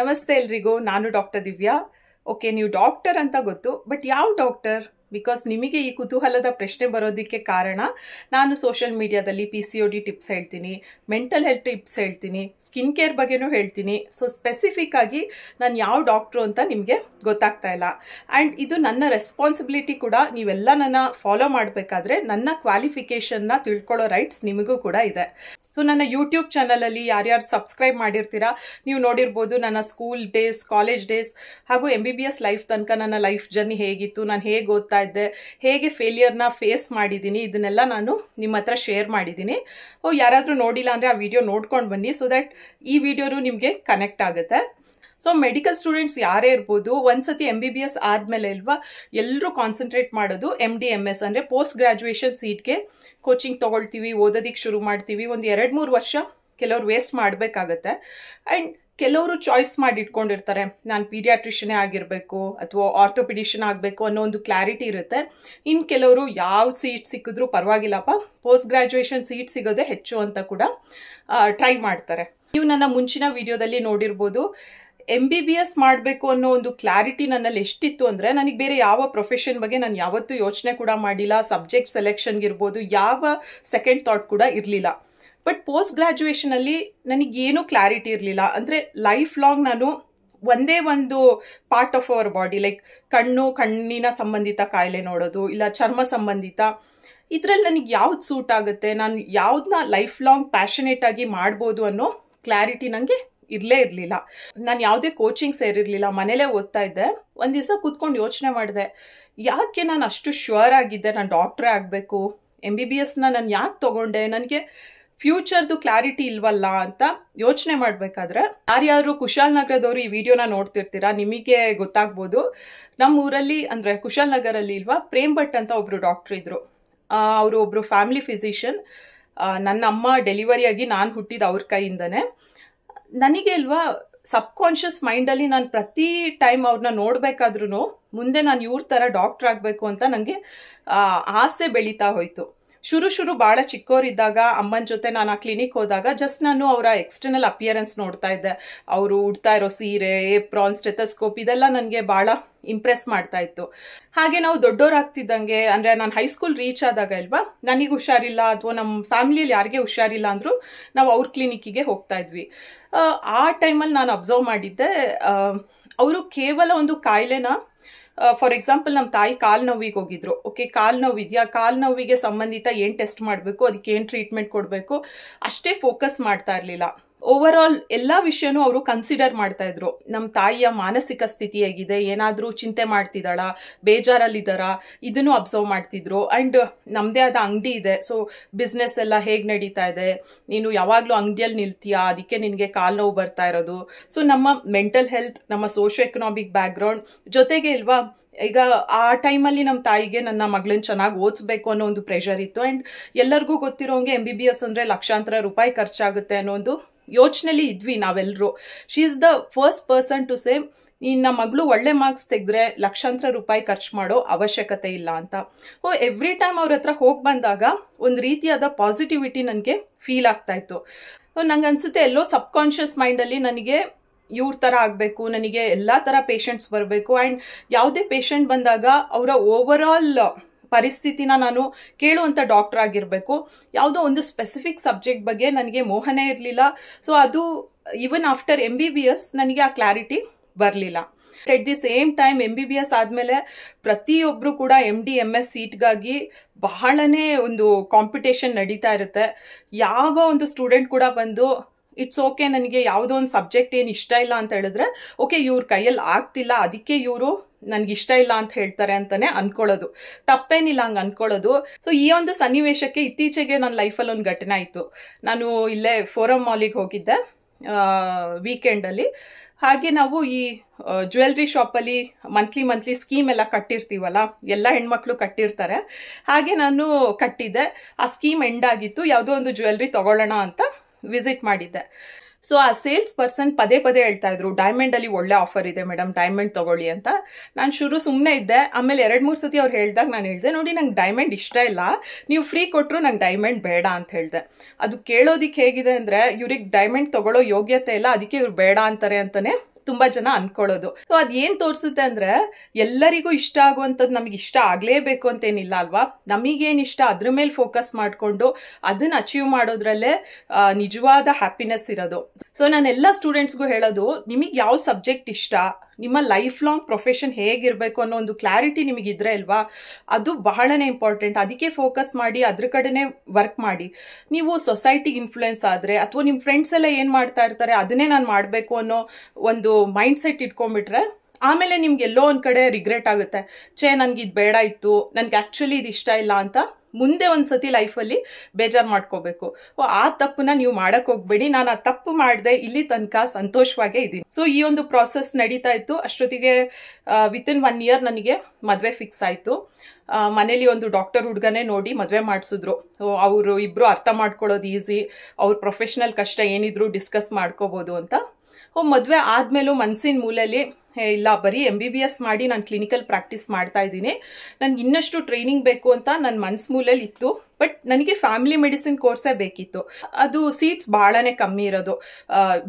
ನಮಸ್ತೆ ಎಲ್ರಿಗೂ ನಾನು ಡಾಕ್ಟರ್ ದಿವ್ಯಾ ಓಕೆ ನೀವು ಡಾಕ್ಟರ್ ಅಂತ ಗೊತ್ತು ಬಟ್ ಯಾವ ಡಾಕ್ಟರ್ ಬಿಕಾಸ್ ನಿಮಗೆ ಈ ಕುತೂಹಲದ ಪ್ರಶ್ನೆ ಬರೋದಕ್ಕೆ ಕಾರಣ ನಾನು ಸೋಷಿಯಲ್ ಮೀಡಿಯಾದಲ್ಲಿ P C O D tips ಹೇಳ್ತೀನಿ ಮೆಂಟಲ್ ಹೆಲ್ತ್ ಟಿಪ್ಸ್ ಹೇಳ್ತೀನಿ ಸ್ಕಿನ್ ಕೇರ್ ಬಗ್ಗೆನೂ ಹೇಳ್ತೀನಿ ಸೊ ಸ್ಪೆಸಿಫಿಕ್ ಆಗಿ ನಾನು ಯಾವ ಡಾಕ್ಟ್ರು ಅಂತ ನಿಮಗೆ ಗೊತ್ತಾಗ್ತಾ ಇಲ್ಲ ಆ್ಯಂಡ್ ಇದು ನನ್ನ ರೆಸ್ಪಾನ್ಸಿಬಿಲಿಟಿ ಕೂಡ ನೀವೆಲ್ಲ ನನ್ನ ಫಾಲೋ ಮಾಡಬೇಕಾದ್ರೆ ನನ್ನ ಕ್ವಾಲಿಫಿಕೇಷನ್ನ ತಿಳ್ಕೊಳ್ಳೋ ರೈಟ್ಸ್ ನಿಮಗೂ ಕೂಡ ಇದೆ ಸೊ ನನ್ನ ಯೂಟ್ಯೂಬ್ ಚಾನಲಲ್ಲಿ ಯಾರ್ಯಾರು ಸಬ್ಸ್ಕ್ರೈಬ್ ಮಾಡಿರ್ತೀರಾ ನೀವು ನೋಡಿರ್ಬೋದು ನನ್ನ ಸ್ಕೂಲ್ ಡೇಸ್ ಕಾಲೇಜ್ ಡೇಸ್ ಹಾಗೂ M B B S life ತನಕ ನನ್ನ ಲೈಫ್ ಜರ್ನಿ ಹೇಗಿತ್ತು ನಾನು ಹೇಗೆ ಓದ್ತಾ ಇದ್ದೆ ಹೇಗೆ ಫೇಲಿಯರ್ನ ಫೇಸ್ ಮಾಡಿದ್ದೀನಿ ಇದನ್ನೆಲ್ಲ ನಾನು ನಿಮ್ಮ ಹತ್ರ ಶೇರ್ ಮಾಡಿದ್ದೀನಿ ಓ ಯಾರಾದರೂ ನೋಡಿಲ್ಲ ಅಂದರೆ ಆ ವಿಡಿಯೋ ನೋಡ್ಕೊಂಡು ಬನ್ನಿ ಸೊ ದ್ಯಾಟ್ ಈ ವಿಡಿಯೋನು ನಿಮಗೆ ಕನೆಕ್ಟ್ ಆಗುತ್ತೆ ಸೊ ಮೆಡಿಕಲ್ ಸ್ಟೂಡೆಂಟ್ಸ್ ಯಾರೇ ಇರ್ಬೋದು ಒಂದ್ಸತಿ ಎಮ್ ಬಿ ಬಿ ಎಸ್ ಆದಮೇಲೆ ಇಲ್ವಾ ಎಲ್ಲರೂ ಕಾನ್ಸಂಟ್ರೇಟ್ ಮಾಡೋದು ಎಮ್ ಡಿ ಎಮ್ ಎಸ್ ಅಂದರೆ ಪೋಸ್ಟ್ ಗ್ರ್ಯಾಜುಯೇಷನ್ ಸೀಟ್ಗೆ ಕೋಚಿಂಗ್ ತೊಗೊಳ್ತೀವಿ ಓದೋದಕ್ಕೆ ಶುರು ಮಾಡ್ತೀವಿ ಒಂದು ಎರಡು ಮೂರು ವರ್ಷ ಕೆಲವರು ವೇಸ್ಟ್ ಮಾಡಬೇಕಾಗತ್ತೆ ಆ್ಯಂಡ್ ಕೆಲವರು ಚಾಯ್ಸ್ ಮಾಡಿ ಇಟ್ಕೊಂಡಿರ್ತಾರೆ ನಾನು ಪೀಡಿಯಾಟ್ರಿಷನೇ ಆಗಿರಬೇಕು ಅಥವಾ ಆರ್ಥೋಪಿಡಿಷನ್ ಆಗಬೇಕು ಅನ್ನೋ ಒಂದು ಕ್ಲಾರಿಟಿ ಇರುತ್ತೆ ಇನ್ನು ಕೆಲವರು ಯಾವ ಸೀಟ್ ಸಿಕ್ಕಿದ್ರೂ ಪರವಾಗಿಲ್ಲಪ್ಪ ಪೋಸ್ಟ್ ಗ್ರ್ಯಾಜುಯೇಷನ್ ಸೀಟ್ ಸಿಗೋದೇ ಹೆಚ್ಚು ಅಂತ ಕೂಡ ಟ್ರೈ ಮಾಡ್ತಾರೆ ನೀವು ನನ್ನ ಮುಂಚಿನ ವಿಡಿಯೋದಲ್ಲಿ ನೋಡಿರ್ಬೋದು ಎಮ್ ಬಿ ಬಿ ಎಸ್ ಮಾಡಬೇಕು ಅನ್ನೋ ಒಂದು ಕ್ಲಾರಿಟಿ ನನ್ನಲ್ಲಿ ಎಷ್ಟಿತ್ತು ಅಂದರೆ ನನಗೆ ಬೇರೆ ಯಾವ ಪ್ರೊಫೆಷನ್ ಬಗ್ಗೆ ನಾನು ಯಾವತ್ತೂ ಯೋಚನೆ ಕೂಡ ಮಾಡಿಲ್ಲ ಸಬ್ಜೆಕ್ಟ್ ಇರ್ಬೋದು ಯಾವ ಸೆಕೆಂಡ್ ಥಾಟ್ ಕೂಡ ಇರಲಿಲ್ಲ ಬಟ್ ಪೋಸ್ಟ್ ಗ್ರ್ಯಾಜುಯೇಷನಲ್ಲಿ ನನಗೇನು ಕ್ಲಾರಿಟಿ ಇರಲಿಲ್ಲ ಅಂದರೆ ಲೈಫ್ ಲಾಂಗ್ ನಾನು ಒಂದೇ ಒಂದು part of our body like ಕಣ್ಣು ಕಣ್ಣಿನ ಸಂಬಂಧಿತ ಕಾಯಿಲೆ ನೋಡೋದು ಇಲ್ಲ ಚರ್ಮ ಸಂಬಂಧಿತ ಇದರಲ್ಲಿ ನನಗೆ ಯಾವ್ದು ಸೂಟ್ ಆಗುತ್ತೆ ನಾನು ಯಾವುದನ್ನ ಲೈಫ್ ಲಾಂಗ್ ಪ್ಯಾಷನೇಟ್ ಆಗಿ ಮಾಡ್ಬೋದು ಅನ್ನೋ ಕ್ಲಾರಿಟಿ ನನಗೆ ಇರಲೇ ಇರಲಿಲ್ಲ ನಾನು ಯಾವುದೇ ಕೋಚಿಂಗ್ ಸೇರಿರಲಿಲ್ಲ ಮನೇಲೇ ಓದ್ತಾ ಇದ್ದೆ ಒಂದು ದಿವಸ ಕೂತ್ಕೊಂಡು ಯೋಚನೆ ಮಾಡಿದೆ ಯಾಕೆ ನಾನು ಅಷ್ಟು ಶ್ಯೂರ್ ಆಗಿದ್ದೆ ನಾನು ಡಾಕ್ಟ್ರೇ ಆಗಬೇಕು ಎಮ್ ಬಿ ಬಿ ಎಸ್ನ ನಾನು ಯಾಕೆ ತೊಗೊಂಡೆ ನನಗೆ ಫ್ಯೂಚರ್ದು ಕ್ಲಾರಿಟಿ ಇಲ್ವಲ್ಲ ಅಂತ ಯೋಚನೆ ಮಾಡಬೇಕಾದ್ರೆ ಯಾರ್ಯಾರು ಕುಶಾಲನಗರದವರು ಈ ವಿಡಿಯೋನ ನೋಡ್ತಿರ್ತೀರಾ ನಿಮಗೆ ಗೊತ್ತಾಗ್ಬೋದು ನಮ್ಮ ಊರಲ್ಲಿ ಅಂದರೆ ನಗರಲ್ಲಿ ಇಲ್ವಾ ಪ್ರೇಮ್ ಭಟ್ ಅಂತ ಒಬ್ಬರು ಡಾಕ್ಟ್ರ್ ಇದ್ದರು ಅವರು ಒಬ್ಬರು ಫ್ಯಾಮಿಲಿ ಫಿಸಿಷಿಯನ್ ನನ್ನ ಅಮ್ಮ ಡೆಲಿವರಿಯಾಗಿ ನಾನು ಹುಟ್ಟಿದ ಅವ್ರ ಕೈಯಿಂದನೇ ನನಗೆ ಅಲ್ವಾ ಸಬ್ ಕಾನ್ಷಿಯಸ್ ಮೈಂಡಲ್ಲಿ ನಾನು ಪ್ರತಿ ಟೈಮ್ ಅವ್ರನ್ನ ನೋಡಬೇಕಾದ್ರೂ ಮುಂದೆ ನಾನು ಇವ್ರ ಥರ ಡಾಕ್ಟ್ರ್ ಆಗಬೇಕು ಅಂತ ನನಗೆ ಆಸೆ ಬೆಳೀತಾ ಹೋಯಿತು ಶುರು ಶುರು ಭಾಳ ಚಿಕ್ಕವರಿದ್ದಾಗ ಅಮ್ಮನ ಜೊತೆ ನಾನು ಆ ಕ್ಲಿನಿಕ್ ಹೋದಾಗ ಜಸ್ಟ್ ನಾನು ಅವರ ಎಕ್ಸ್ಟರ್ನಲ್ ಅಪಿಯರೆನ್ಸ್ ನೋಡ್ತಾ ಇದ್ದೆ ಅವರು ಉಡ್ತಾ ಇರೋ ಸೀರೆ ಏಪ್ರಾನ್ ಸ್ಟೆಥಸ್ಕೋಪ್ ಇದೆಲ್ಲ ನನಗೆ ಭಾಳ ಇಂಪ್ರೆಸ್ ಮಾಡ್ತಾ ಇತ್ತು ಹಾಗೆ ನಾವು ದೊಡ್ಡವರಾಗ್ತಿದ್ದಂಗೆ ಅಂದರೆ ನಾನು ಹೈಸ್ಕೂಲ್ ರೀಚ್ ಆದಾಗ ಇಲ್ವಾ ನನಗೆ ಹುಷಾರಿಲ್ಲ ಅಥವಾ ನಮ್ಮ ಫ್ಯಾಮಿಲಿಯಲ್ಲಿ ಯಾರಿಗೆ ಹುಷಾರಿಲ್ಲ ಅಂದರೂ ನಾವು ಅವ್ರ ಕ್ಲಿನಿಕ್ಕಿಗೆ ಹೋಗ್ತಾ ಇದ್ವಿ ಆ ಟೈಮಲ್ಲಿ ನಾನು ಅಬ್ಸರ್ವ್ ಮಾಡಿದ್ದೆ ಅವರು ಕೇವಲ ಒಂದು ಕಾಯಿಲೆನ ಫಾರ್ ಎಕ್ಸಾಂಪಲ್ ನಮ್ಮ ತಾಯಿ ಕಾಲು ನೋವಿಗೆ ಹೋಗಿದ್ರು ಓಕೆ ಕಾಲು ನೋವಿದೆಯಾ ಕಾಲ್ ನೋವಿಗೆ ಸಂಬಂಧಿತ ಏನು ಟೆಸ್ಟ್ ಮಾಡಬೇಕು ಅದಕ್ಕೆ ಏನು ಟ್ರೀಟ್ಮೆಂಟ್ ಕೊಡಬೇಕು ಅಷ್ಟೇ ಫೋಕಸ್ ಮಾಡ್ತಾ ಇರಲಿಲ್ಲ ಓವರ್ ಆಲ್ ಎಲ್ಲ ವಿಷಯನೂ ಅವರು ಕನ್ಸಿಡರ್ ಮಾಡ್ತಾ ಇದ್ರು ನಮ್ಮ ತಾಯಿಯ ಮಾನಸಿಕ ಸ್ಥಿತಿ ಹೇಗಿದೆ ಏನಾದರೂ ಚಿಂತೆ ಮಾಡ್ತಿದ್ದಾಳ ಬೇಜಾರಲ್ಲಿದ್ದಾರಾ ಇದನ್ನು ಅಬ್ಸರ್ವ್ ಮಾಡ್ತಿದ್ರು ಆ್ಯಂಡ್ ನಮ್ಮದೇ ಆದ ಅಂಗಡಿ ಇದೆ ಸೊ ಬಿಸ್ನೆಸ್ ಎಲ್ಲ ಹೇಗೆ ನಡೀತಾ ಇದೆ ನೀನು ಯಾವಾಗಲೂ ಅಂಗಡಿಯಲ್ಲಿ ನಿಲ್ತೀಯಾ ಅದಕ್ಕೆ ನಿನಗೆ ಕಾಲು ನೋವು ಬರ್ತಾ ಇರೋದು ಸೊ ನಮ್ಮ ಮೆಂಟಲ್ ಹೆಲ್ತ್ ನಮ್ಮ ಸೋಷಿಯೋ ಎಕನಾಮಿಕ್ ಬ್ಯಾಕ್ಗ್ರೌಂಡ್ ಜೊತೆಗೆ ಇಲ್ವಾ ಈಗ ಆ ಟೈಮಲ್ಲಿ ನಮ್ಮ ತಾಯಿಗೆ ನನ್ನ ಮಗಳನ್ನ ಚೆನ್ನಾಗಿ ಓದಿಸ್ಬೇಕು ಅನ್ನೋ ಒಂದು ಪ್ರೆಷರ್ ಇತ್ತು ಆ್ಯಂಡ್ ಎಲ್ಲರಿಗೂ ಗೊತ್ತಿರೋಂಗೆ ಎಮ್ ಬಿ ಬಿ ಎಸ್ ಅಂದರೆ ಲಕ್ಷಾಂತರ ರೂಪಾಯಿ ಖರ್ಚಾಗುತ್ತೆ ಅನ್ನೋ ಒಂದು ಯೋಚನೆಲಿ ಇದ್ವಿ ನಾವೆಲ್ಲರೂ she is the first person to say ನಮ್ಮ ಮಗಳು ಒಳ್ಳೆ ಮಾರ್ಕ್ಸ್ ತೆಗೆದ್ರೆ ಲಕ್ಷಾಂತರ ರೂಪಾಯಿ ಖರ್ಚು ಮಾಡೋ ಅವಶ್ಯಕತೆ ಇಲ್ಲ ಅಂತ ಓ ಎವ್ರಿ ಟೈಮ್ ಅವ್ರ ಹತ್ರ ಹೋಗಿ ಬಂದಾಗ ಒಂದು ರೀತಿಯಾದ ಪಾಸಿಟಿವಿಟಿ ನನಗೆ ಫೀಲ್ ಆಗ್ತಾ ಇತ್ತು ನಂಗೆ ಅನಿಸುತ್ತೆ ಎಲ್ಲೋ ಸಬ್ ಕಾನ್ಷಿಯಸ್ ಮೈಂಡಲ್ಲಿ ನನಗೆ ಇವ್ರ ಥರ ಆಗಬೇಕು ನನಗೆ ಎಲ್ಲ ಥರ ಪೇಷಂಟ್ಸ್ ಬರಬೇಕು ಆ್ಯಂಡ್ ಯಾವುದೇ ಪೇಷಂಟ್ ಬಂದಾಗ ಅವರ ಓವರ್ ಆಲ್ ಪರಿಸ್ಥಿತಿನ ನಾನು ಕೇಳುವಂಥ ಡಾಕ್ಟರ್ ಆಗಿರಬೇಕು ಯಾವುದೋ ಒಂದು ಸ್ಪೆಸಿಫಿಕ್ ಸಬ್ಜೆಕ್ಟ್ ಬಗ್ಗೆ ನನಗೆ ಮೋಹನೇ ಇರಲಿಲ್ಲ ಸೊ ಅದು even after M B B S ನನಗೆ ಆ ಕ್ಲಾರಿಟಿ ಬರಲಿಲ್ಲ at the same time M B B S ಆದಮೇಲೆ ಪ್ರತಿಯೊಬ್ಬರು ಕೂಡ ಎಮ್ ಡಿ ಎಮ್ ಎಸ್ ಸೀಟ್ಗಾಗಿ ಬಹಳನೇ ಒಂದು ಕಾಂಪಿಟೇಷನ್ ನಡೀತಾ ಇರುತ್ತೆ ಯಾವ ಒಂದು ಸ್ಟೂಡೆಂಟ್ ಕೂಡ ಬಂದು ಇಟ್ಸ್ ಓಕೆ ನನಗೆ ಯಾವುದೋ ಒಂದು ಸಬ್ಜೆಕ್ಟ್ ಏನು ಇಷ್ಟ ಇಲ್ಲ ಅಂತ ಹೇಳಿದ್ರೆ ಓಕೆ ಇವ್ರ ಕೈಯಲ್ಲಿ ಆಗ್ತಿಲ್ಲ ಅದಕ್ಕೆ ಇವರು ಇಷ್ಟ ಇಲ್ಲ ಅಂತ ಹೇಳ್ತಾರೆ ಅಂತಾನೆ ಅನ್ಕೊಳ್ಳೋದು ತಪ್ಪೇನಿಲ್ಲ ಹಂಗೆ ಅನ್ಕೊಳ್ಳೋದು ಸೊ ಈ ಒಂದು ಸನ್ನಿವೇಶಕ್ಕೆ ಇತ್ತೀಚೆಗೆ ನನ್ನ ಲೈಫಲ್ಲಿ ಒಂದು ಘಟನೆ ಆಯಿತು ನಾನು ಇಲ್ಲೇ ಫೋರಮ್ ಮಾಲಿಗೆ ಹೋಗಿದ್ದೆ ವೀಕೆಂಡಲ್ಲಿ ಹಾಗೆ ನಾವು ಈ ಜ್ಯುವೆಲ್ರಿ ಶಾಪಲ್ಲಿ ಮಂತ್ಲಿ ಮಂತ್ಲಿ ಸ್ಕೀಮ್ ಎಲ್ಲ ಕಟ್ಟಿರ್ತೀವಲ್ಲ ಎಲ್ಲ ಹೆಣ್ಮಕ್ಳು ಕಟ್ಟಿರ್ತಾರೆ ಹಾಗೆ ನಾನು ಕಟ್ಟಿದ್ದೆ ಆ ಸ್ಕೀಮ್ ಎಂಡ್ ಆಗಿತ್ತು ಯಾವುದೋ ಒಂದು ಜ್ಯುವೆಲ್ರಿ ತೊಗೊಳ್ಳೋಣ ಅಂತ ವಿಸಿಟ್ ಮಾಡಿದ್ದೆ ಸೊ ಆ ಸೇಲ್ಸ್ ಪರ್ಸನ್ ಪದೇ ಪದೇ ಹೇಳ್ತಾ ಇದ್ರು ಡೈಮಂಡಲ್ಲಿ ಒಳ್ಳೆ ಆಫರ್ ಇದೆ ಮೇಡಮ್ ಡೈಮಂಡ್ ತಗೊಳ್ಳಿ ಅಂತ ನಾನು ಶುರು ಸುಮ್ಮನೆ ಇದ್ದೆ ಆಮೇಲೆ ಎರಡು ಮೂರು ಸತಿ ಅವ್ರು ಹೇಳಿದಾಗ ನಾನು ಹೇಳಿದೆ ನೋಡಿ ನಂಗೆ ಡೈಮಂಡ್ ಇಷ್ಟ ಇಲ್ಲ ನೀವು ಫ್ರೀ ಕೊಟ್ಟರು ನಂಗೆ ಡೈಮಂಡ್ ಬೇಡ ಅಂತ ಹೇಳಿದೆ ಅದು ಕೇಳೋದಿಕ್ಕೆ ಹೇಗಿದೆ ಅಂದರೆ ಇವ್ರಿಗೆ ಡೈಮಂಡ್ ತಗೊಳ್ಳೋ ಯೋಗ್ಯತೆ ಇಲ್ಲ ಅದಕ್ಕೆ ಇವ್ರು ಬೇಡ ಅಂತಾರೆ ಅಂತಲೇ ತುಂಬಾ ಜನ ಅನ್ಕೊಳ್ಳೋದು ಸೊ ಅದ್ ಏನ್ ತೋರಿಸುತ್ತೆ ಅಂದ್ರೆ ಎಲ್ಲರಿಗೂ ಇಷ್ಟ ಆಗುವಂತದ್ದು ನಮ್ಗೆ ಇಷ್ಟ ಆಗ್ಲೇಬೇಕು ಅಂತೇನಿಲ್ಲ ಅಲ್ವಾ ನಮಗೇನು ಇಷ್ಟ ಅದ್ರ ಮೇಲೆ ಫೋಕಸ್ ಮಾಡಿಕೊಂಡು ಅದನ್ನ ಅಚೀವ್ ಮಾಡೋದ್ರಲ್ಲೇ ನಿಜವಾದ ಹ್ಯಾಪಿನೆಸ್ ಇರೋದು ಸೊ ನಾನೆಲ್ಲ ಸ್ಟೂಡೆಂಟ್ಸ್ಗೂ ಹೇಳೋದು ನಿಮಗೆ ಯಾವ ಸಬ್ಜೆಕ್ಟ್ ಇಷ್ಟ ನಿಮ್ಮ ಲೈಫ್ ಲಾಂಗ್ ಪ್ರೊಫೆಷನ್ ಹೇಗಿರಬೇಕು ಅನ್ನೋ ಒಂದು ಕ್ಲಾರಿಟಿ ನಿಮಗಿದ್ರೆ ಅಲ್ವಾ ಅದು ಬಹಳನೇ ಇಂಪಾರ್ಟೆಂಟ್ ಅದಕ್ಕೆ ಫೋಕಸ್ ಮಾಡಿ ಅದ್ರ ಕಡೆನೇ ವರ್ಕ್ ಮಾಡಿ ನೀವು ಸೊಸೈಟಿಗೆ ಇನ್ಫ್ಲುಯೆನ್ಸ್ ಆದರೆ ಅಥವಾ ನಿಮ್ಮ ಫ್ರೆಂಡ್ಸ್ ಎಲ್ಲ ಏನು ಮಾಡ್ತಾ ಇರ್ತಾರೆ ಅದನ್ನೇ ನಾನು ಮಾಡಬೇಕು ಅನ್ನೋ ಒಂದು ಮೈಂಡ್ಸೆಟ್ ಇಟ್ಕೊಂಡ್ಬಿಟ್ರೆ ಆಮೇಲೆ ನಿಮ್ಗೆ ಎಲ್ಲೋ ಒಂದು ಕಡೆ ರಿಗ್ರೆಟ್ ಆಗುತ್ತೆ ಛೇ ನನಗೆ ಇದು ಬೇಡ ಇತ್ತು ನನಗೆ ಆ್ಯಕ್ಚುಲಿ ಇದು ಇಷ್ಟ ಇಲ್ಲ ಅಂತ ಮುಂದೆ ಒಂದು ಸತಿ ಲೈಫಲ್ಲಿ ಬೇಜಾರು ಮಾಡ್ಕೋಬೇಕು ಆ ತಪ್ಪನ್ನ ನೀವು ಮಾಡಕ್ ಹೋಗ್ಬೇಡಿ ನಾನು ಆ ತಪ್ಪು ಮಾಡಿದೆ ಇಲ್ಲಿ ತನಕ ಸಂತೋಷವಾಗೇ ಇದ್ದೀನಿ ಸೊ ಈ ಒಂದು ಪ್ರಾಸೆಸ್ ನಡೀತಾ ಇತ್ತು ಅಷ್ಟೊತ್ತಿಗೆ ವಿತ್ ಇನ್ ಒನ್ ಇಯರ್ ನನಗೆ ಮದುವೆ ಫಿಕ್ಸ್ ಆಯಿತು ಮನೇಲಿ ಒಂದು ಡಾಕ್ಟರ್ ಹುಡುಗನೇ ನೋಡಿ ಮದುವೆ ಮಾಡಿಸಿದ್ರು ಅವರು ಇಬ್ಬರು ಅರ್ಥ ಮಾಡ್ಕೊಳ್ಳೋದು ಈಸಿ ಅವ್ರ ಪ್ರೊಫೆಷ್ನಲ್ ಕಷ್ಟ ಏನಿದ್ರು ಡಿಸ್ಕಸ್ ಮಾಡ್ಕೋಬೋದು ಅಂತ ಮದುವೆ ಆದಮೇಲೂ ಮನಸ್ಸಿನ ಮೂಲೆಯಲ್ಲಿ ಇಲ್ಲ ಬರೀ ಎಮ್ ಬಿ ಬಿ ಎಸ್ ಮಾಡಿ ನಾನು ಕ್ಲಿನಿಕಲ್ ಪ್ರಾಕ್ಟೀಸ್ ಮಾಡ್ತಾ ಇದ್ದೀನಿ ನನಗೆ ಇನ್ನಷ್ಟು ಟ್ರೈನಿಂಗ್ ಬೇಕು ಅಂತ ನನ್ನ ಮನ್ಸು ಮೂಲಲ್ಲಿ ಇತ್ತು ಬಟ್ ನನಗೆ ಫ್ಯಾಮಿಲಿ ಮೆಡಿಸಿನ್ ಕೋರ್ಸೇ ಬೇಕಿತ್ತು ಅದು ಸೀಟ್ಸ್ ಭಾಳನೇ ಕಮ್ಮಿ ಇರೋದು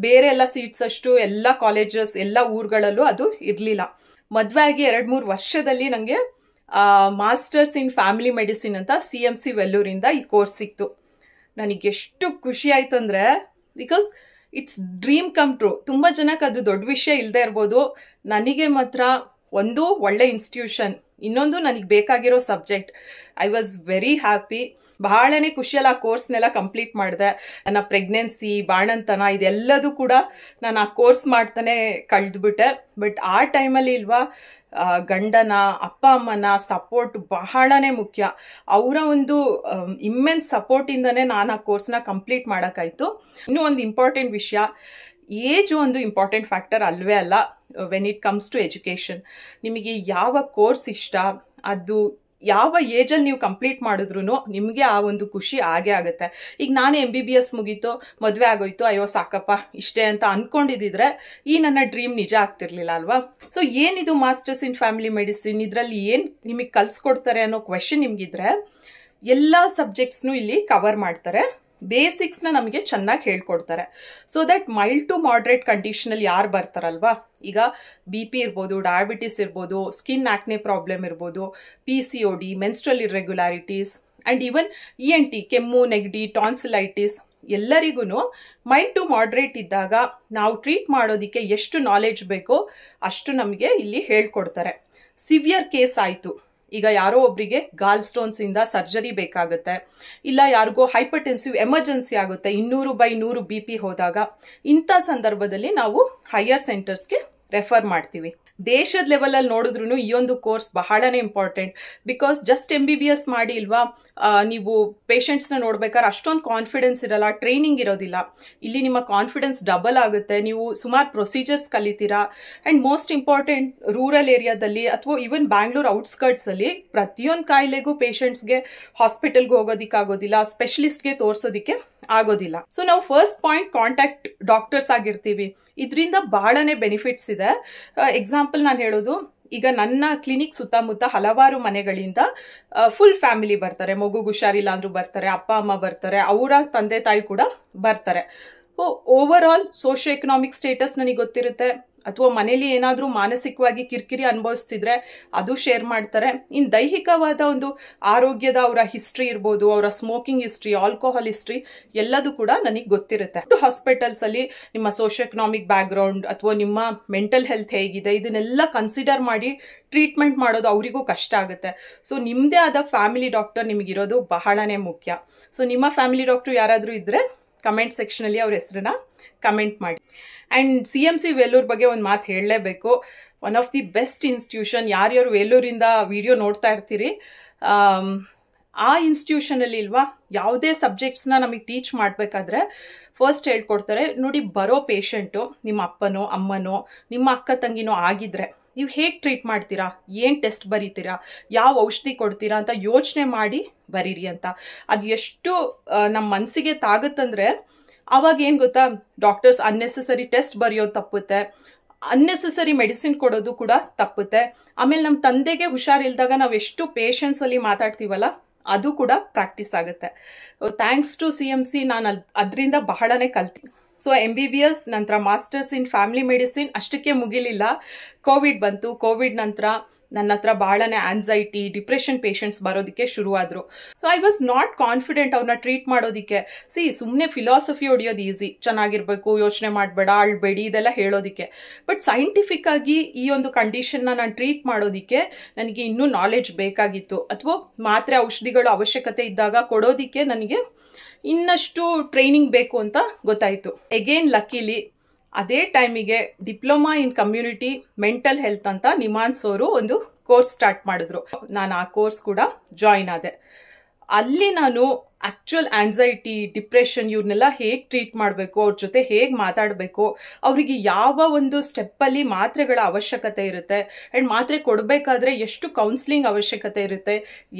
ಬೇರೆ ಎಲ್ಲ ಸೀಟ್ಸ್ ಅಷ್ಟು ಎಲ್ಲ ಕಾಲೇಜಸ್ ಎಲ್ಲ ಊರುಗಳಲ್ಲೂ ಅದು ಇರಲಿಲ್ಲ ಮದುವೆ ಆಗಿ ಎರಡು ಮೂರು ವರ್ಷದಲ್ಲಿ ನನಗೆ ಮಾಸ್ಟರ್ಸ್ ಇನ್ ಫ್ಯಾಮಿಲಿ ಮೆಡಿಸಿನ್ ಅಂತ ಸಿ ಎಮ್ ಸಿ ವೆಲ್ಲೂರಿಂದ ಈ ಕೋರ್ಸ್ ಸಿಕ್ತು ನನಗೆ ಎಷ್ಟು ಖುಷಿ ಅಂದರೆ because it's dream come true ತುಂಬ ಜನಕ್ಕೆ ಅದು ದೊಡ್ಡ ವಿಷಯ ಇಲ್ಲದೆ ಇರ್ಬೋದು ನನಗೆ ಮಾತ್ರ ಒಂದು ಒಳ್ಳೆ ಇನ್ಸ್ಟಿಟ್ಯೂಷನ್ ಇನ್ನೊಂದು ನನಗೆ ಬೇಕಾಗಿರೋ subject I was very happy ಬಹಳನೇ ಖುಷಿಯಲ್ಲಿ ಆ ಕೋರ್ಸ್ನೆಲ್ಲ ಕಂಪ್ಲೀಟ್ ಮಾಡಿದೆ ನನ್ನ ಪ್ರೆಗ್ನೆನ್ಸಿ ಬಾಣಂತನ ಇದೆಲ್ಲದೂ ಕೂಡ ನಾನು ಆ ಕೋರ್ಸ್ ಮಾಡ್ತಾನೆ ಕಳೆದ್ಬಿಟ್ಟೆ ಬಟ್ ಆ ಟೈಮಲ್ಲಿ ಇಲ್ವಾ ಗಂಡನ ಅಪ್ಪ ಅಮ್ಮನ ಸಪೋರ್ಟ್ ಬಹಳನೇ ಮುಖ್ಯ ಅವರ ಒಂದು ಇಮ್ಮೆನ್ಸ್ ಸಪೋರ್ಟಿಂದನೇ ನಾನು ಆ ಕೋರ್ಸ್ನ ಕಂಪ್ಲೀಟ್ ಮಾಡೋಕ್ಕಾಯ್ತು ಇನ್ನೂ ಒಂದು ಇಂಪಾರ್ಟೆಂಟ್ ವಿಷಯ ಏಜು ಒಂದು ಇಂಪಾರ್ಟೆಂಟ್ ಫ್ಯಾಕ್ಟರ್ ಅಲ್ವೇ ಅಲ್ಲ when it comes to education ನಿಮಗೆ ಯಾವ ಕೋರ್ಸ್ ಇಷ್ಟ ಅದು ಯಾವ ಏಜಲ್ಲಿ ನೀವು ಕಂಪ್ಲೀಟ್ ಮಾಡಿದ್ರು ನಿಮಗೆ ಆ ಒಂದು ಖುಷಿ ಆಗೇ ಆಗುತ್ತೆ ಈಗ ನಾನೇ ಎಮ್ ಬಿ ಬಿ ಎಸ್ ಮುಗೀತು ಮದುವೆ ಆಗೋಯ್ತು ಅಯ್ಯೋ ಸಾಕಪ್ಪ ಇಷ್ಟೇ ಅಂತ ಅಂದ್ಕೊಂಡಿದ್ದಿದ್ರೆ ಈ ನನ್ನ ಡ್ರೀಮ್ ನಿಜ ಆಗ್ತಿರ್ಲಿಲ್ಲ ಅಲ್ವಾ ಸೊ ಏನಿದು ಮಾಸ್ಟರ್ಸ್ ಇನ್ ಫ್ಯಾಮಿಲಿ ಮೆಡಿಸಿನ್ ಇದರಲ್ಲಿ ಏನು ನಿಮಗೆ ಕಲಿಸ್ಕೊಡ್ತಾರೆ ಅನ್ನೋ ಕ್ವೆಶನ್ ನಿಮಗಿದ್ರೆ ಎಲ್ಲ ಸಬ್ಜೆಕ್ಟ್ಸ್ನು ಇಲ್ಲಿ ಕವರ್ ಮಾಡ್ತಾರೆ ಬೇಸಿಕ್ಸ್ನ ನಮಗೆ ಚೆನ್ನಾಗಿ ಹೇಳ್ಕೊಡ್ತಾರೆ so that mild to moderate ಕಂಡೀಷನಲ್ಲಿ ಯಾರು ಬರ್ತಾರಲ್ವಾ ಈಗ ಬಿ ಪಿ ಇರ್ಬೋದು ಡಯಾಬಿಟಿಸ್ ಇರ್ಬೋದು ಸ್ಕಿನ್ ಆ್ಯಕ್ನೆ ಪ್ರಾಬ್ಲಮ್ ಇರ್ಬೋದು P C O D menstrual irregularities and even E N T ಕೆಮ್ಮು ನೆಗಡಿ ಟಾನ್ಸಿಲೈಟಿಸ್ ಎಲ್ಲರಿಗೂ ಮೈಲ್ಡ್ ಟು ಮಾಡ್ರೇಟ್ ಇದ್ದಾಗ ನಾವು ಟ್ರೀಟ್ ಮಾಡೋದಕ್ಕೆ ಎಷ್ಟು ನಾಲೆಡ್ಜ್ ಬೇಕೋ ಅಷ್ಟು ನಮಗೆ ಇಲ್ಲಿ ಹೇಳ್ಕೊಡ್ತಾರೆ ಸಿವಿಯರ್ ಕೇಸ್ ಆಯಿತು ಈಗ ಯಾರೋ ಒಬ್ಬರಿಗೆ ಗಾಲ್ ಇಂದ ಸರ್ಜರಿ ಬೇಕಾಗುತ್ತೆ ಇಲ್ಲ ಯಾರಿಗೋ ಹೈಪರ್ಟೆನ್ಸಿವ್ ಎಮರ್ಜೆನ್ಸಿ ಆಗುತ್ತೆ ಇನ್ನೂರು ಬೈ ನೂರು ಬಿ ಪಿ ಹೋದಾಗ ಇಂಥ ಸಂದರ್ಭದಲ್ಲಿ ನಾವು ಹೈಯರ್ ಸೆಂಟರ್ಸ್ಗೆ ರೆಫರ್ ಮಾಡ್ತೀವಿ ದೇಶದ ಲೆವೆಲಲ್ಲಿ ನೋಡಿದ್ರೂ ಈ ಒಂದು ಕೋರ್ಸ್ ಬಹಳನೇ important because just M B B S ಮಾಡಿ ಇಲ್ವಾ ನೀವು ಪೇಷಂಟ್ಸ್ನ ನೋಡ್ಬೇಕಾದ್ರೆ ಅಷ್ಟೊಂದು ಕಾನ್ಫಿಡೆನ್ಸ್ ಇರಲ್ಲ ಟ್ರೈನಿಂಗ್ ಇರೋದಿಲ್ಲ ಇಲ್ಲಿ ನಿಮ್ಮ ಕಾನ್ಫಿಡೆನ್ಸ್ ಡಬಲ್ ಆಗುತ್ತೆ ನೀವು ಸುಮಾರು ಪ್ರೊಸೀಜರ್ಸ್ ಕಲಿತೀರಾ ಆ್ಯಂಡ್ ಮೋಸ್ಟ್ ಇಂಪಾರ್ಟೆಂಟ್ ರೂರಲ್ ಏರಿಯಾದಲ್ಲಿ ಅಥವಾ ಈವನ್ ಬ್ಯಾಂಗ್ಳೂರ್ ಔಟ್ಸ್ಕರ್ಟ್ಸಲ್ಲಿ ಪ್ರತಿಯೊಂದು ಕಾಯಿಲೆಗೂ ಪೇಷಂಟ್ಸ್ಗೆ ಹಾಸ್ಪಿಟಲ್ಗೆ ಹೋಗೋದಕ್ಕಾಗೋದಿಲ್ಲ ಸ್ಪೆಷಲಿಸ್ಟ್ಗೆ ತೋರಿಸೋದಕ್ಕೆ ಆಗೋದಿಲ್ಲ ಸೊ ನಾವು ಫಸ್ಟ್ ಪಾಯಿಂಟ್ ಕಾಂಟ್ಯಾಕ್ಟ್ ಡಾಕ್ಟರ್ಸ್ ಆಗಿರ್ತೀವಿ ಇದರಿಂದ ಬಹಳನೇ ಬೆನಿಫಿಟ್ಸ್ ಇದೆ ಎಕ್ಸಾಂಪಲ್ ನಾನು ಹೇಳೋದು ಈಗ ನನ್ನ ಕ್ಲಿನಿಕ್ ಸುತ್ತಮುತ್ತ ಹಲವಾರು ಮನೆಗಳಿಂದ ಫುಲ್ ಫ್ಯಾಮಿಲಿ ಬರ್ತಾರೆ ಮಗು ಹುಷಾರಿಲ್ಲ ಅಂದ್ರೂ ಬರ್ತಾರೆ ಅಪ್ಪ ಅಮ್ಮ ಬರ್ತಾರೆ ಅವರ ತಂದೆ ತಾಯಿ ಕೂಡ ಬರ್ತಾರೆ overall socio economic status ನನಗೆ ಗೊತ್ತಿರುತ್ತೆ ಅಥವಾ ಮನೇಲಿ ಏನಾದರೂ ಮಾನಸಿಕವಾಗಿ ಕಿರಿಕಿರಿ ಅನುಭವಿಸ್ತಿದ್ರೆ ಅದು ಶೇರ್ ಮಾಡ್ತಾರೆ ಇನ್ನು ದೈಹಿಕವಾದ ಒಂದು ಆರೋಗ್ಯದ ಅವರ ಹಿಸ್ಟ್ರಿ ಇರ್ಬೋದು ಅವರ ಸ್ಮೋಕಿಂಗ್ ಹಿಸ್ಟ್ರಿ ಆಲ್ಕೋಹಾಲ್ ಹಿಸ್ಟ್ರಿ ಎಲ್ಲದೂ ಕೂಡ ನನಗೆ ಗೊತ್ತಿರುತ್ತೆ ಹಾಸ್ಪಿಟಲ್ಸಲ್ಲಿ ನಿಮ್ಮ ಸೋಷಿಯೋ ಎಕನಾಮಿಕ್ ಬ್ಯಾಕ್ಗ್ರೌಂಡ್ ಅಥವಾ ನಿಮ್ಮ ಮೆಂಟಲ್ ಹೆಲ್ತ್ ಹೇಗಿದೆ ಇದನ್ನೆಲ್ಲ ಕನ್ಸಿಡರ್ ಮಾಡಿ ಟ್ರೀಟ್ಮೆಂಟ್ ಮಾಡೋದು ಅವರಿಗೂ ಕಷ್ಟ ಆಗುತ್ತೆ ಸೊ ನಿಮ್ಮದೇ ಆದ ಫ್ಯಾಮಿಲಿ ಡಾಕ್ಟರ್ ನಿಮಗಿರೋದು ಬಹಳನೇ ಮುಖ್ಯ ಸೊ ನಿಮ್ಮ ಫ್ಯಾಮಿಲಿ ಡಾಕ್ಟರ್ ಯಾರಾದರೂ ಇದ್ದರೆ ಕಮೆಂಟ್ ಸೆಕ್ಷನಲ್ಲಿ ಅವ್ರ ಹೆಸರನ್ನ ಕಮೆಂಟ್ ಮಾಡಿ and C M C Vellore ಬಗ್ಗೆ ಒಂದು ಮಾತು ಹೇಳಲೇಬೇಕು one of the best institution ಯಾರ್ಯಾರು ವೇಲೂರಿಂದ ವಿಡಿಯೋ ನೋಡ್ತಾ ಇರ್ತೀರಿ ಆ ಇನ್ಸ್ಟಿಟ್ಯೂಷನಲ್ಲಿ ಇಲ್ವಾ ಯಾವುದೇ ಸಬ್ಜೆಕ್ಟ್ಸ್ನ ನಮಗೆ ಟೀಚ್ ಮಾಡಬೇಕಾದ್ರೆ ಫಸ್ಟ್ ಹೇಳ್ಕೊಡ್ತಾರೆ ನೋಡಿ ಬರೋ ಪೇಷಂಟು ನಿಮ್ಮ ಅಪ್ಪನೋ ಅಮ್ಮನೋ ನಿಮ್ಮ ಅಕ್ಕ ತಂಗಿನೋ ಆಗಿದ್ರೆ ನೀವು ಹೇಗೆ ಟ್ರೀಟ್ ಮಾಡ್ತೀರಾ ಏನು ಟೆಸ್ಟ್ ಬರೀತೀರಾ ಯಾವ ಔಷಧಿ ಕೊಡ್ತೀರಾ ಅಂತ ಯೋಚನೆ ಮಾಡಿ ಬರೀರಿ ಅಂತ ಅದು ಎಷ್ಟು ನಮ್ಮ ಮನಸ್ಸಿಗೆ ತಾಗುತ್ತಂದರೆ ಅವಾಗ ಏನು ಗೊತ್ತಾ ಡಾಕ್ಟರ್ಸ್ ಅನ್ನೆಸೆಸರಿ ಟೆಸ್ಟ್ ಬರೆಯೋದು ತಪ್ಪುತ್ತೆ ಅನ್ನೆಸಸರಿ ಮೆಡಿಸಿನ್ ಕೊಡೋದು ಕೂಡ ತಪ್ಪುತ್ತೆ ಆಮೇಲೆ ನಮ್ಮ ತಂದೆಗೆ ಹುಷಾರಿಲ್ದಾಗ ನಾವು ಎಷ್ಟು ಪೇಷನ್ಸಲ್ಲಿ ಮಾತಾಡ್ತೀವಲ್ಲ ಅದು ಕೂಡ ಪ್ರಾಕ್ಟೀಸ್ ಆಗುತ್ತೆ thanks to C M C ನಾನು ಅದರಿಂದ ಬಹಳನೇ ಕಲ್ತೀನಿ so M B B S ನಂತರ ಮಾಸ್ಟರ್ಸ್ ಇನ್ ಫ್ಯಾಮಿಲಿ ಮೆಡಿಸಿನ್ ಅಷ್ಟಕ್ಕೆ ಮುಗಿಲಿಲ್ಲ ಕೋವಿಡ್ ಬಂತು ಕೋವಿಡ್ ನಂತರ ನನ್ನ ಹತ್ರ ಭಾಳನೇ ಆನ್ಸೈಟಿ ಡಿಪ್ರೆಷನ್ ಪೇಷಂಟ್ಸ್ ಬರೋದಕ್ಕೆ ಶುರುವಾದರು so I was not confident ಅವ್ರನ್ನ ಟ್ರೀಟ್ ಮಾಡೋದಕ್ಕೆ ಸಿ ಸುಮ್ಮನೆ ಫಿಲಾಸಫಿ ಹೊಡಿಯೋದು ಈಸಿ ಚೆನ್ನಾಗಿರಬೇಕು ಯೋಚನೆ ಮಾಡಬೇಡ ಅಳ್ಬೇಡಿ ಇದೆಲ್ಲ ಹೇಳೋದಕ್ಕೆ ಬಟ್ ಸೈಂಟಿಫಿಕ್ ಆಗಿ ಈ ಒಂದು ಕಂಡೀಷನ್ನ ನಾನು ಟ್ರೀಟ್ ಮಾಡೋದಕ್ಕೆ ನನಗೆ ಇನ್ನೂ ನಾಲೆಡ್ಜ್ ಬೇಕಾಗಿತ್ತು ಅಥವಾ ಮಾತ್ರೆ ಔಷಧಿಗಳ ಅವಶ್ಯಕತೆ ಇದ್ದಾಗ ಕೊಡೋದಕ್ಕೆ ನನಗೆ ಇನ್ನಷ್ಟು ಟ್ರೈನಿಂಗ್ ಬೇಕು ಅಂತ ಗೊತ್ತಾಯಿತು ಎಗೇನ್ ಲಕ್ಕಿಲಿ ಅದೇ ಟೈಮಿಗೆ diploma in community mental health ಅಂತ ನಿಮಾನ್ಸ್ ಅವರು ಒಂದು ಕೋರ್ಸ್ ಸ್ಟಾರ್ಟ್ ಮಾಡಿದ್ರು ನಾನು ಆ ಕೋರ್ಸ್ ಕೂಡ ಜಾಯಿನ್ ಆದೆ ಅಲ್ಲಿ ನಾನು ಆ್ಯಕ್ಚುಯಲ್ ಆ್ಯಂಗ್ಸೈಟಿ ಡಿಪ್ರೆಷನ್ ಇವ್ರನ್ನೆಲ್ಲ ಹೇಗೆ ಟ್ರೀಟ್ ಮಾಡಬೇಕು ಅವ್ರ ಜೊತೆ ಹೇಗೆ ಮಾತಾಡಬೇಕು ಅವರಿಗೆ ಯಾವ ಒಂದು ಸ್ಟೆಪ್ಪಲ್ಲಿ ಮಾತ್ರೆಗಳ ಅವಶ್ಯಕತೆ ಇರುತ್ತೆ ಆ್ಯಂಡ್ ಮಾತ್ರೆ ಕೊಡಬೇಕಾದ್ರೆ ಎಷ್ಟು ಕೌನ್ಸ್ಲಿಂಗ್ ಅವಶ್ಯಕತೆ ಇರುತ್ತೆ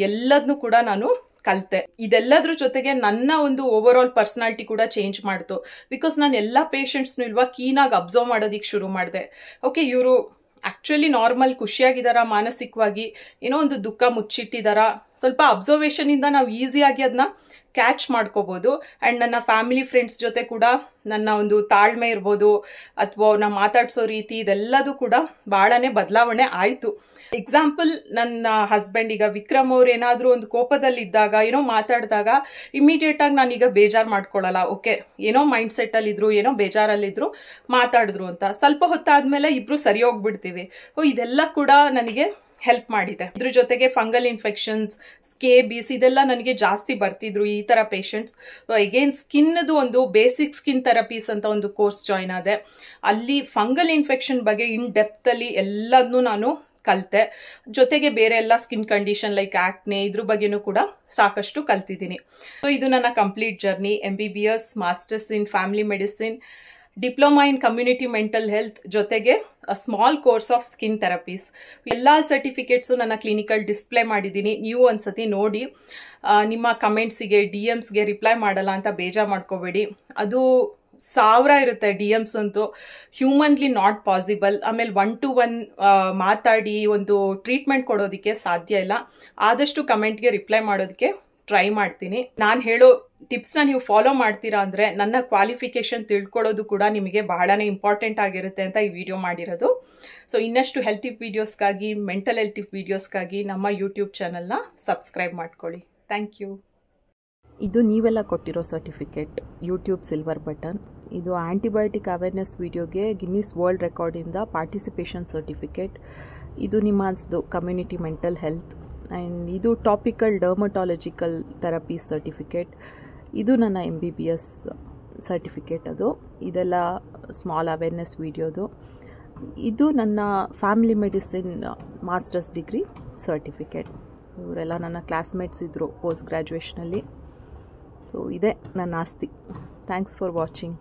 ಎಲ್ಲದನ್ನೂ ಕೂಡ ನಾನು ಕಲಿತೆ ಇದೆಲ್ಲದ್ರ ಜೊತೆಗೆ ನನ್ನ ಒಂದು ಓವರ್ ಆಲ್ ಪರ್ಸನಾಲಿಟಿ ಕೂಡ ಚೇಂಜ್ ಮಾಡ್ತು ಬಿಕಾಸ್ ನಾನು ಎಲ್ಲ ಪೇಷಂಟ್ಸ್ನು ಇಲ್ವಾ ಕೀನಾಗಿ ಅಬ್ಸರ್ವ್ ಮಾಡೋದಕ್ಕೆ ಶುರು ಮಾಡಿದೆ ಓಕೆ ಇವರು ಆ್ಯಕ್ಚುಲಿ ನಾರ್ಮಲ್ ಖುಷಿಯಾಗಿದ್ದಾರಾ ಮಾನಸಿಕವಾಗಿ ಏನೋ ಒಂದು ದುಃಖ ಮುಚ್ಚಿಟ್ಟಿದ್ದಾರಾ ಸ್ವಲ್ಪ ಅಬ್ಸರ್ವೇಷನಿಂದ ನಾವು ಈಸಿಯಾಗಿ ಅದನ್ನ ಕ್ಯಾಚ್ ಮಾಡ್ಕೋಬೋದು ಆ್ಯಂಡ್ ನನ್ನ ಫ್ಯಾಮಿಲಿ ಫ್ರೆಂಡ್ಸ್ ಜೊತೆ ಕೂಡ ನನ್ನ ಒಂದು ತಾಳ್ಮೆ ಇರ್ಬೋದು ಅಥವಾ ಅವ್ರನ್ನ ಮಾತಾಡ್ಸೋ ರೀತಿ ಇದೆಲ್ಲದೂ ಕೂಡ ಭಾಳನೇ ಬದಲಾವಣೆ ಆಯಿತು ಎಕ್ಸಾಂಪಲ್ ನನ್ನ ಹಸ್ಬೆಂಡ್ ಈಗ ವಿಕ್ರಮ್ ಅವ್ರು ಏನಾದರೂ ಒಂದು ಕೋಪದಲ್ಲಿದ್ದಾಗ ಏನೋ ಮಾತಾಡಿದಾಗ ಇಮಿಡಿಯೇಟಾಗಿ ನಾನೀಗ ಬೇಜಾರು ಮಾಡ್ಕೊಳ್ಳಲ್ಲ ಓಕೆ ಏನೋ ಮೈಂಡ್ ಸೆಟ್ಟಲ್ಲಿದ್ದರು ಏನೋ ಬೇಜಾರಲ್ಲಿದ್ದರು ಮಾತಾಡಿದ್ರು ಅಂತ ಸ್ವಲ್ಪ ಹೊತ್ತಾದಮೇಲೆ ಇಬ್ಬರು ಸರಿ ಹೋಗ್ಬಿಡ್ತೀವಿ ಇದೆಲ್ಲ ಕೂಡ ನನಗೆ ಹೆಲ್ಪ್ ಮಾಡಿದೆ ಇದ್ರ ಜೊತೆಗೆ ಫಂಗಲ್ ಇನ್ಫೆಕ್ಷನ್ಸ್ ಸ್ಕೇಬೀಸ್ ಇದೆಲ್ಲ ನನಗೆ ಜಾಸ್ತಿ ಬರ್ತಿದ್ರು ಈ ಥರ ಪೇಷಂಟ್ಸ್ ಸೊ ಅಗೇನ್ ಸ್ಕಿನ್ನದು ಒಂದು ಬೇಸಿಕ್ ಸ್ಕಿನ್ ಥೆರಪೀಸ್ ಅಂತ ಒಂದು ಕೋರ್ಸ್ ಜಾಯ್ನ್ ಆದೆ ಅಲ್ಲಿ ಫಂಗಲ್ ಇನ್ಫೆಕ್ಷನ್ ಬಗ್ಗೆ ಇನ್ ಡೆಪ್ತಲ್ಲಿ ಎಲ್ಲದನ್ನೂ ನಾನು ಕಲಿತೆ ಜೊತೆಗೆ ಬೇರೆ ಎಲ್ಲ ಸ್ಕಿನ್ ಕಂಡೀಷನ್ ಲೈಕ್ ಆ್ಯಕ್ನೆ ಇದ್ರ ಬಗ್ಗೆನೂ ಕೂಡ ಸಾಕಷ್ಟು ಕಲ್ತಿದ್ದೀನಿ ಸೊ ಇದು ನನ್ನ complete journey M B B S masters in family medicine diploma in community mental health ಜೊತೆಗೆ small course of skin therapies ಎಲ್ಲ ಸರ್ಟಿಫಿಕೇಟ್ಸು ನನ್ನ ಕ್ಲಿನಿಕಲ್ ಡಿಸ್ಪ್ಲೇ ಮಾಡಿದ್ದೀನಿ ನೀವು ಒಂದ್ಸತಿ ನೋಡಿ ನಿಮ್ಮ ಕಮೆಂಟ್ಸಿಗೆ ಡಿ ಎಮ್ಸ್ಗೆ ರಿಪ್ಲೈ ಮಾಡಲ್ಲ ಅಂತ ಬೇಜಾರು ಮಾಡ್ಕೋಬೇಡಿ ಅದು ಸಾವಿರ ಇರುತ್ತೆ ಡಿ ಎಮ್ಸ್ ಅಂತೂ ಹ್ಯೂಮನ್ಲಿ ನಾಟ್ ಪಾಸಿಬಲ್ ಆಮೇಲೆ ಒನ್ ಟು ಒನ್ ಮಾತಾಡಿ ಒಂದು ಟ್ರೀಟ್ಮೆಂಟ್ ಕೊಡೋದಕ್ಕೆ ಸಾಧ್ಯ ಇಲ್ಲ ಆದಷ್ಟು ಕಮೆಂಟ್ಗೆ ರಿಪ್ಲೈ ಮಾಡೋದಕ್ಕೆ ಟ್ರೈ ಮಾಡ್ತೀನಿ ನಾನು ಹೇಳೋ ಟಿಪ್ಸ್ನ ನೀವು ಫಾಲೋ ಮಾಡ್ತೀರಾ ಅಂದರೆ ನನ್ನ ಕ್ವಾಲಿಫಿಕೇಷನ್ ತಿಳ್ಕೊಳ್ಳೋದು ಕೂಡ ನಿಮಗೆ ಬಹಳನೇ ಇಂಪಾರ್ಟೆಂಟ್ ಆಗಿರುತ್ತೆ ಅಂತ ಈ ವಿಡಿಯೋ ಮಾಡಿರೋದು ಸೊ ಇನ್ನಷ್ಟು ಹೆಲ್ತ್ ಟಿಪ್ ವೀಡಿಯೋಸ್ಗಾಗಿ ಮೆಂಟಲ್ ಹೆಲ್ತ್ ಟಿಪ್ ವೀಡಿಯೋಸ್ಗಾಗಿ ನಮ್ಮ ಯೂಟ್ಯೂಬ್ ಚಾನಲ್ನ ಸಬ್ಸ್ಕ್ರೈಬ್ ಮಾಡ್ಕೊಳ್ಳಿ ಥ್ಯಾಂಕ್ ಯು ಇದು ನೀವೆಲ್ಲ ಕೊಟ್ಟಿರೋ ಸರ್ಟಿಫಿಕೇಟ್ ಯೂಟ್ಯೂಬ್ ಸಿಲ್ವರ್ ಬಟನ್ ಇದು ಆ್ಯಂಟಿಬಯೋಟಿಕ್ ಅವೇರ್ನೆಸ್ ವಿಡಿಯೋಗೆ ಗಿನ್ನಿಸ್ ವರ್ಲ್ಡ್ ರೆಕಾರ್ಡಿಂದ ಪಾರ್ಟಿಸಿಪೇಷನ್ ಸರ್ಟಿಫಿಕೇಟ್ ಇದು ನಿಮ್ಮದು ಕಮ್ಯುನಿಟಿ ಮೆಂಟಲ್ ಹೆಲ್ತ್ ಆ್ಯಂಡ್ ಇದು ಟಾಪಿಕಲ್ ಡರ್ಮಟಾಲಜಿಕಲ್ ಥೆರಪಿ ಸರ್ಟಿಫಿಕೇಟ್ ಇದು ನನ್ನ M B B S certificate ಅದು ಇದೆಲ್ಲ ಸ್ಮಾಲ್ ಅವೇರ್ನೆಸ್ ವೀಡಿಯೋದು ಇದು ನನ್ನ family medicine masters degree certificate so ಇವರೆಲ್ಲ ನನ್ನ ಕ್ಲಾಸ್ಮೇಟ್ಸ್ ಇದ್ದರು ಪೋಸ್ಟ್ ಗ್ರ್ಯಾಜುಯೇಷನಲ್ಲಿ ಸೊ ಇದೇ ನನ್ನ ಆಸ್ತಿ ಥ್ಯಾಂಕ್ಸ್ ಫಾರ್ ವಾಚಿಂಗ್